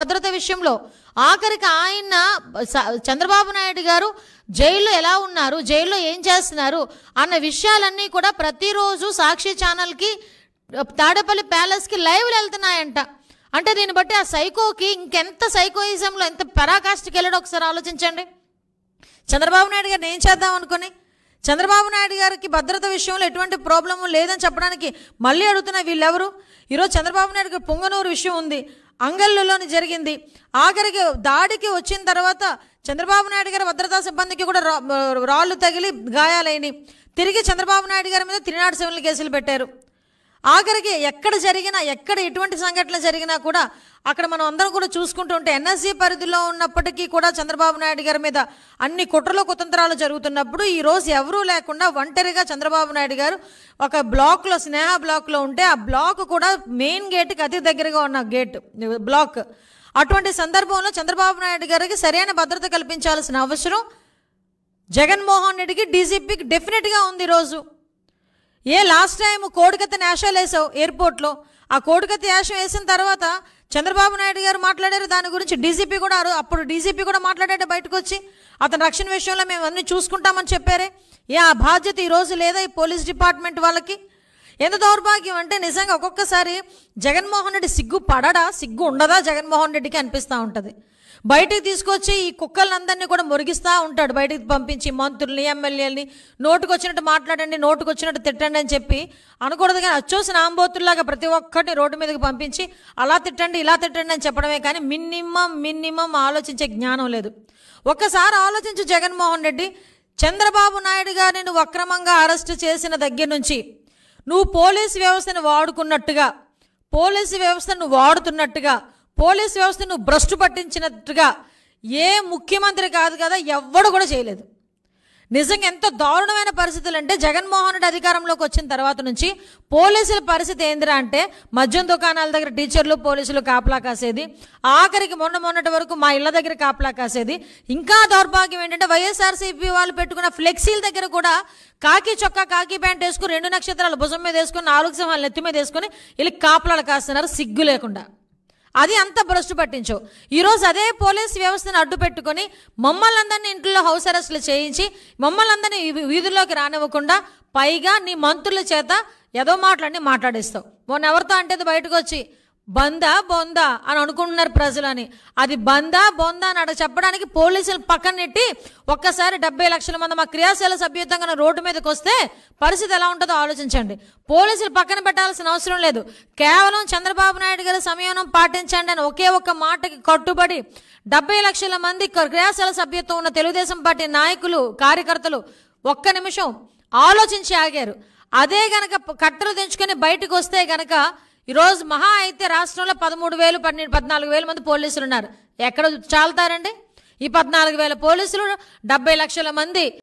భద్రత విషయంలో ఆఖరికి ఆయన చంద్రబాబు నాయుడు గారు జైల్లో ఎలా ఉన్నారు జైల్లో ఏం చేస్తున్నారు అన్న విషయాలన్నీ కూడా ప్రతిరోజు సాక్షి ఛానల్కి తాడేపల్లి ప్యాలెస్కి లైవ్లు వెళ్తున్నాయంట అంటే దీన్ని బట్టి ఆ సైకోకి ఇంకెంత సైకోయిజంలో ఎంత పరాకాష్ఠకి వెళ్ళడం ఒకసారి ఆలోచించండి చంద్రబాబు నాయుడు గారిని ఏం చేద్దాం అనుకుని చంద్రబాబు నాయుడు గారికి భద్రత విషయంలో ఎటువంటి ప్రాబ్లము లేదని చెప్పడానికి మళ్ళీ అడుగుతున్న వీళ్ళెవరు ఈరోజు చంద్రబాబు నాయుడు గారు పొంగనూరు విషయం ఉంది అంగళ్ళులోని జరిగింది ఆఖరికి దాడికి వచ్చిన తర్వాత చంద్రబాబు నాయుడు గారి భద్రతా సిబ్బందికి కూడా రాళ్ళు తగిలి గాయాలైనవి తిరిగి చంద్రబాబు నాయుడు గారి మీద తిరునాడు సెవెన్లు కేసులు పెట్టారు ఆఖరికి ఎక్కడ జరిగినా ఎక్కడ ఎటువంటి సంఘటనలు జరిగినా కూడా అక్కడ మనం అందరం కూడా చూసుకుంటూ ఉంటే ఎన్ఎస్సీ పరిధిలో ఉన్నప్పటికీ కూడా చంద్రబాబు నాయుడు గారి మీద అన్ని కుట్రలు కుతంత్రాలు జరుగుతున్నప్పుడు ఈ రోజు ఎవరూ లేకుండా ఒంటరిగా చంద్రబాబు నాయుడు గారు ఒక బ్లాక్లో స్నేహ బ్లాక్లో ఉంటే ఆ బ్లాక్ కూడా మెయిన్ గేట్కి అతి దగ్గరగా ఉన్న గేట్ బ్లాక్ అటువంటి సందర్భంలో చంద్రబాబు నాయుడు గారికి సరైన భద్రత కల్పించాల్సిన అవసరం జగన్మోహన్ రెడ్డికి డీజీపీకి డెఫినెట్గా ఉంది ఈరోజు ఏ లాస్ట్ టైం కోడికత్త నేషాలు వేసావు ఎయిర్పోర్ట్లో ఆ కోడికత్త యాషం వేసిన తర్వాత చంద్రబాబు నాయుడు గారు మాట్లాడారు దాని గురించి డీజీపీ కూడా అప్పుడు డీజీపీ కూడా మాట్లాడాడు బయటకు వచ్చి అతని రక్షణ విషయంలో మేము అన్నీ చూసుకుంటామని చెప్పారే ఏ ఆ బాధ్యత ఈరోజు లేదా ఈ పోలీస్ డిపార్ట్మెంట్ వాళ్ళకి ఎంత దౌర్భాగ్యం అంటే నిజంగా ఒక్కొక్కసారి జగన్మోహన్ రెడ్డి సిగ్గు పడడా సిగ్గు ఉండదా జగన్మోహన్ రెడ్డికి అనిపిస్తూ ఉంటుంది బయటికి తీసుకొచ్చి ఈ కుక్కలందరినీ కూడా మురిగిస్తూ ఉంటాడు బయటికి పంపించి మంత్రుల్ని ఎమ్మెల్యేలని నోటుకు వచ్చినట్టు మాట్లాడండి నోటుకు వచ్చినట్టు తిట్టండి అని చెప్పి అనకూడదు కానీ అచ్చోసిన ఆంబోతుల్లాగా ప్రతి ఒక్కరిని రోడ్డు మీదకి పంపించి అలా తిట్టండి ఇలా తిట్టండి అని చెప్పడమే కానీ మినిమం మినిమం ఆలోచించే జ్ఞానం లేదు ఒక్కసారి ఆలోచించు జగన్మోహన్ రెడ్డి చంద్రబాబు నాయుడు గారిని అక్రమంగా అరెస్ట్ చేసిన దగ్గర నుంచి నువ్వు పోలీసు వ్యవస్థను వాడుకున్నట్టుగా పోలీసు వ్యవస్థను వాడుతున్నట్టుగా పోలీస్ వ్యవస్థను భ్రష్టు పట్టించినట్టుగా ఏ ముఖ్యమంత్రి కాదు కదా ఎవ్వడు కూడా చేయలేదు నిజంగా ఎంతో దారుణమైన పరిస్థితులు అంటే జగన్మోహన్ రెడ్డి అధికారంలోకి వచ్చిన తర్వాత నుంచి పోలీసుల పరిస్థితి ఏందిరా అంటే మద్యం దుకాణాల దగ్గర టీచర్లు పోలీసులు కాపలా కాసేది ఆఖరికి మొన్న మొన్నటి వరకు మా ఇళ్ళ దగ్గర కాపలా కాసేది ఇంకా దౌర్భాగ్యం ఏంటంటే వైఎస్ఆర్సీపీ వాళ్ళు పెట్టుకున్న ఫ్లెక్సీల దగ్గర కూడా కాకి చొక్కా కాకి ప్యాంట్ వేసుకుని రెండు నక్షత్రాలు భుజం మీద వేసుకుని నాలుగు సింహాలు నెత్తి మీద వేసుకుని వీళ్ళు కాపలాలు కాస్తున్నారు సిగ్గు లేకుండా అది అంత భ్రష్టు పట్టించు ఈరోజు అదే పోలీస్ వ్యవస్థను అడ్డు పెట్టుకొని మమ్మల్ని అందరినీ ఇంట్లో హౌస్ అరెస్ట్లు చేయించి మమ్మల్ని అందరినీ వీధుల్లోకి రానివ్వకుండా పైగా నీ మంత్రుల చేత ఏదో మాటలన్నీ మాట్లాడిస్తావు మొన్న ఎవరితో అంటే బయటకు వచ్చి బందా బొందా అని అనుకుంటున్నారు ప్రజలని అది బందా బొందా అని అక్కడ చెప్పడానికి పోలీసులు పక్కన నెట్టి ఒక్కసారి డెబ్బై లక్షల మంది మా క్రియాశీల సభ్యతంగా రోడ్డు మీదకి వస్తే పరిస్థితి ఎలా ఉంటుందో ఆలోచించండి పోలీసులు పక్కన పెట్టాల్సిన అవసరం లేదు కేవలం చంద్రబాబు నాయుడు గారి సంయమనం పాటించండి అని ఒకే ఒక్క మాటకి కట్టుబడి డెబ్బై లక్షల మంది క్రియాశీల సభ్యత్వం ఉన్న తెలుగుదేశం పార్టీ నాయకులు కార్యకర్తలు ఒక్క నిమిషం ఆలోచించి ఆగారు అదే గనక కట్టలు తెంచుకొని బయటకు వస్తే గనక ఈరోజు మహా అయితే రాష్ట్రంలో పదమూడు వేలు పన్నెండు పద్నాలుగు వేల మంది పోలీసులు ఉన్నారు ఎక్కడ చాలుతారండి ఈ పద్నాలుగు వేల పోలీసులు డెబ్బై లక్షల మంది